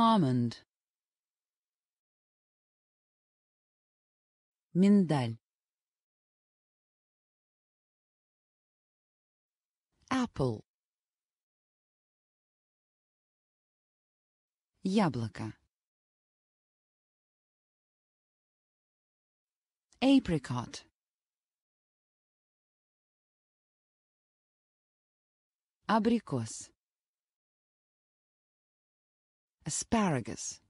Almond. Миндаль. Apple. Яблоко. Apricot. Абрикос. Asparagus.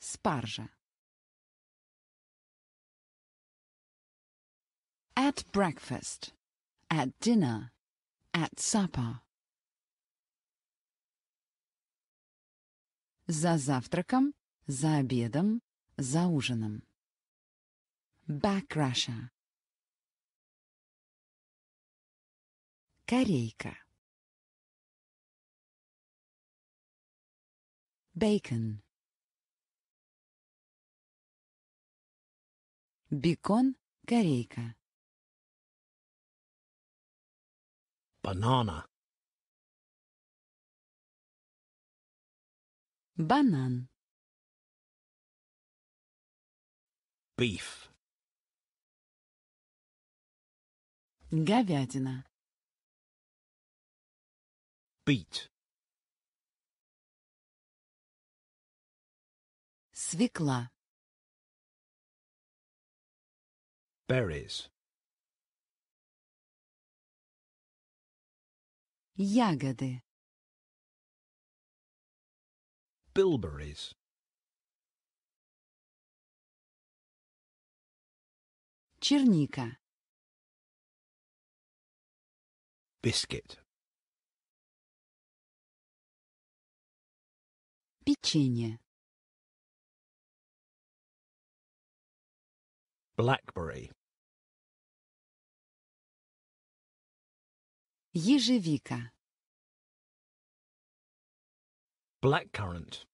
Спаржа. At breakfast. At dinner. At supper. За завтраком, за обедом, за ужином. Back Russia. Корейка. Bacon. Бекон, корейка. Банана. Банан. Beef. Говядина. Beet. Свекла. Berries. Ягоды. Bilberries. Черника. Biscuit. Печенье. blackberry ежевика blackcurrant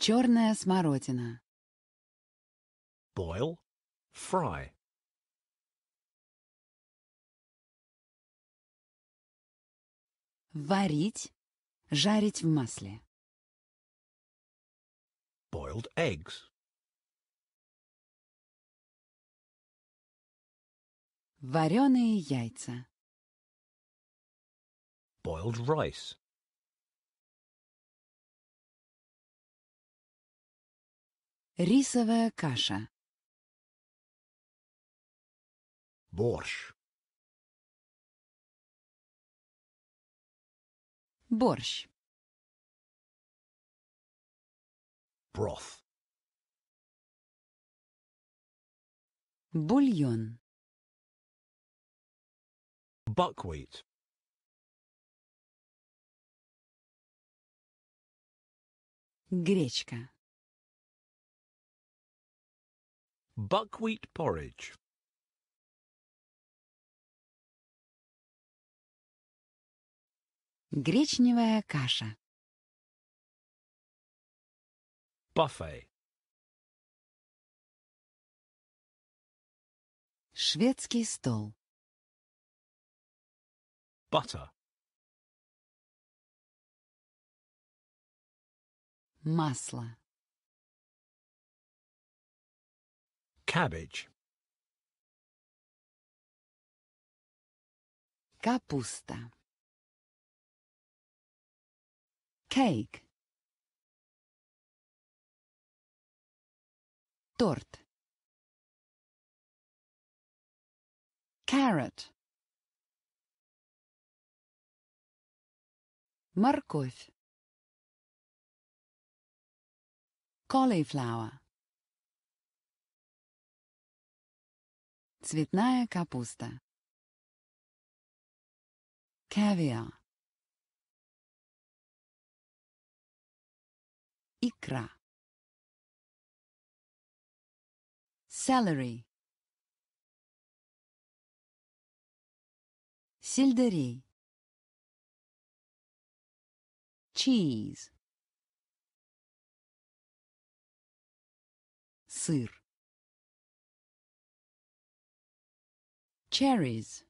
черная смородина boil fry варить жарить в масле boiled eggs. Вареные яйца. Boiled rice. Рисовая каша. Борщ. Борщ. broth. Бульон. Buckwheat. Гречка. Buckwheat porridge. Гречневая каша. buffet. Шведский стол. Butter. Масло. Cabbage. Капуста. Cake. Торт. Carrot. Морковь. Cauliflower. Цветная капуста. Кавиар. Икра. Celery. Сельдерей. Cheese. Сыр. Cherries.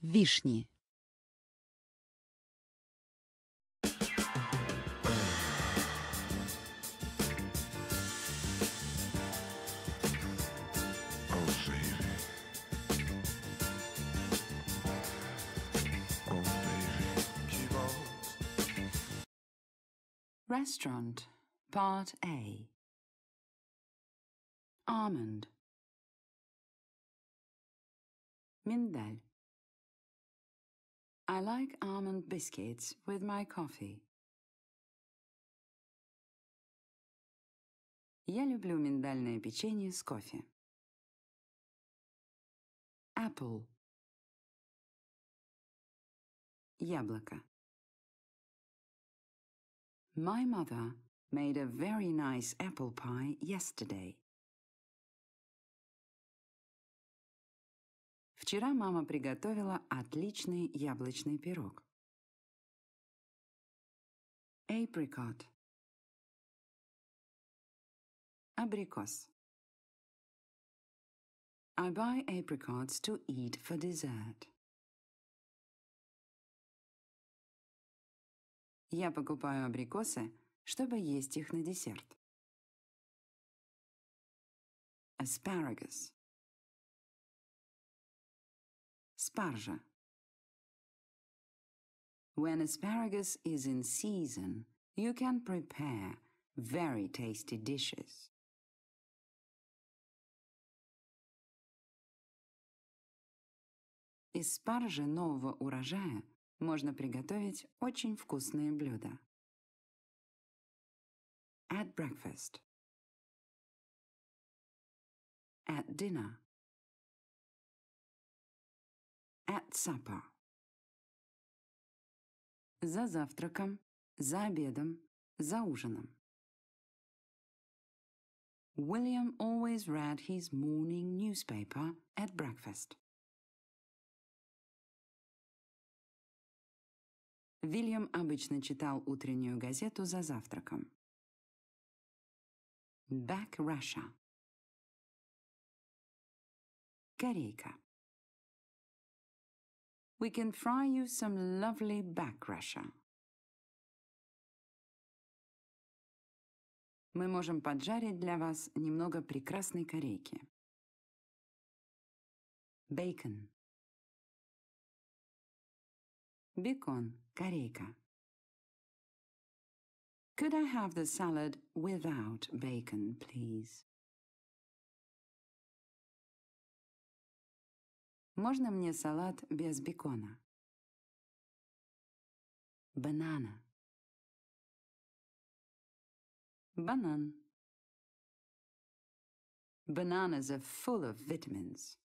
Вишни. Restaurant, Part A. Almond. Mindel. I like almond biscuits with my coffee. Я люблю миндальное печенье с кофе. Apple. Яблоко. My mother made a very nice apple pie yesterday. Вчера мама приготовила отличный яблочный пирог. Apricot. Абрикос. I buy apricots to eat for dessert. Я покупаю абрикосы, чтобы есть их на десерт. Asparagus. Спаржа. When asparagus is in season, you can prepare very tasty dishes. Из спаржи нового урожая можно приготовить очень вкусные блюда. At breakfast. At dinner. At supper. За завтраком, за обедом, за ужином. William always read his morning newspaper at breakfast. Вильям обычно читал утреннюю газету за завтраком. Back Russia. Корейка. We can fry you some lovely back Russia. Мы можем поджарить для вас немного прекрасной корейки. Бейкон. Бекон. Gareca. Could I have the salad without bacon, please? Можно мне салат без бекона? Банана. Банан. Bananas are full of vitamins.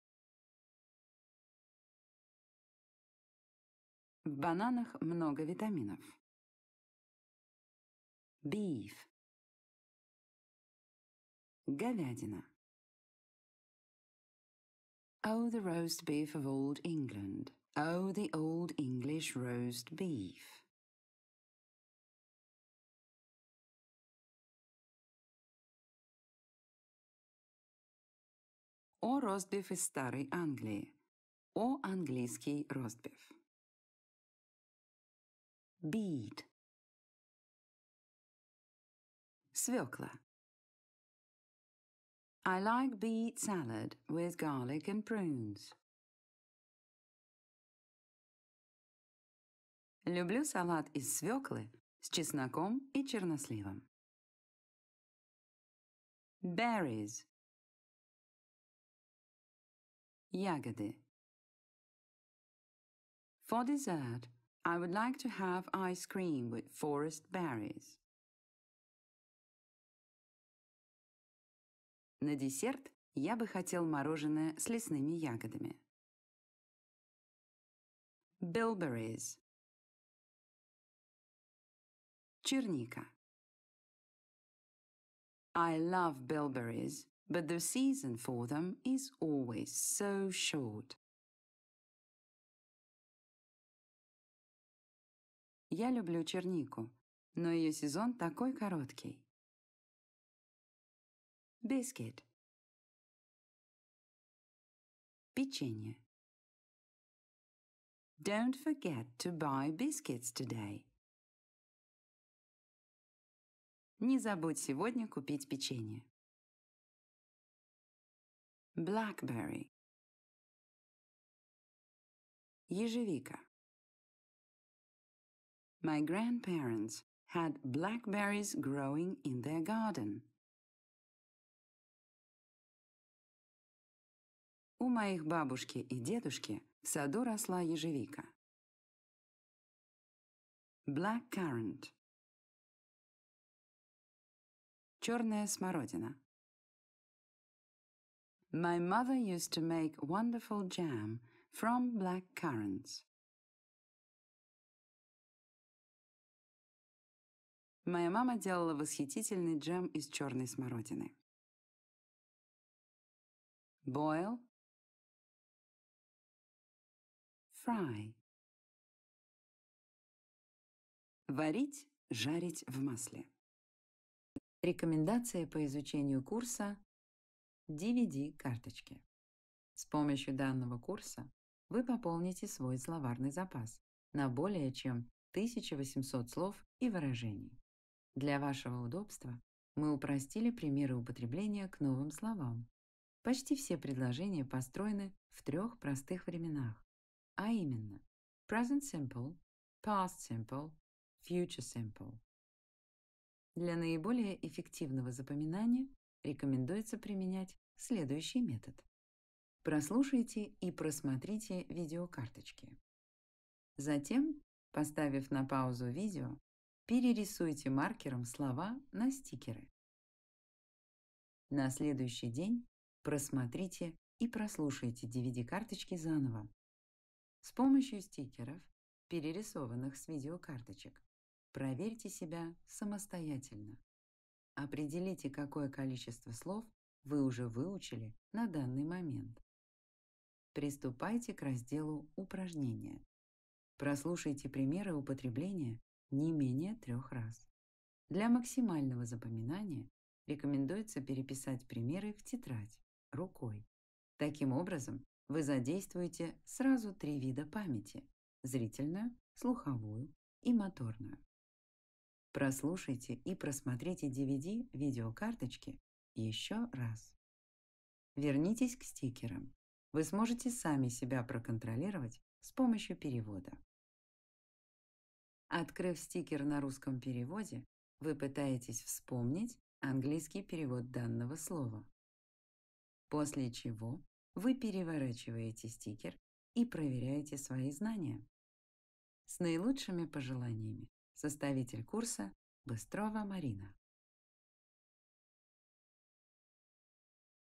В бананах много витаминов. Beef. Говядина. Oh, the roast beef of old England. Oh, the old English roast beef. О ростбиф из Старой Англии. О английский ростбиф. Bead. svilkla. I like beet salad with garlic and prunes. Люблю салат из свеклы с чесноком и черносливом. Berries. Ягоды. For dessert, I would like to have ice cream with forest berries. На десерт я бы хотел мороженое с лесными ягодами. Bilberries. Черника. I love bilberries, but the season for them is always so short. Я люблю чернику, но ее сезон такой короткий. Бискет. Печенье. Don't forget to buy biscuits today. Не забудь сегодня купить печенье. Blackberry. Ежевика. My grandparents had blackberries growing in their garden. У моих бабушки и дедушки в саду росла ежевика. Black currant. Черная смородина. My mother used to make wonderful jam from black currants. Моя мама делала восхитительный джем из черной смородины. Boil. Fry. Варить, жарить в масле. Рекомендация по изучению курса DVD-карточки. С помощью данного курса вы пополните свой словарный запас на более чем 1800 слов и выражений. Для вашего удобства мы упростили примеры употребления к новым словам. Почти все предложения построены в трех простых временах, а именно present simple, past simple, future simple. Для наиболее эффективного запоминания рекомендуется применять следующий метод. Прослушайте и просмотрите видеокарточки. Затем, поставив на паузу видео, Перерисуйте маркером слова на стикеры. На следующий день просмотрите и прослушайте DVD-карточки заново. С помощью стикеров, перерисованных с видеокарточек, проверьте себя самостоятельно. Определите, какое количество слов вы уже выучили на данный момент. Приступайте к разделу «Упражнения». Прослушайте примеры употребления не менее трех раз. Для максимального запоминания рекомендуется переписать примеры в тетрадь рукой. Таким образом, вы задействуете сразу три вида памяти – зрительную, слуховую и моторную. Прослушайте и просмотрите DVD видеокарточки еще раз. Вернитесь к стикерам. Вы сможете сами себя проконтролировать с помощью перевода. Открыв стикер на русском переводе, вы пытаетесь вспомнить английский перевод данного слова. После чего вы переворачиваете стикер и проверяете свои знания. С наилучшими пожеланиями, составитель курса Быстрова Марина.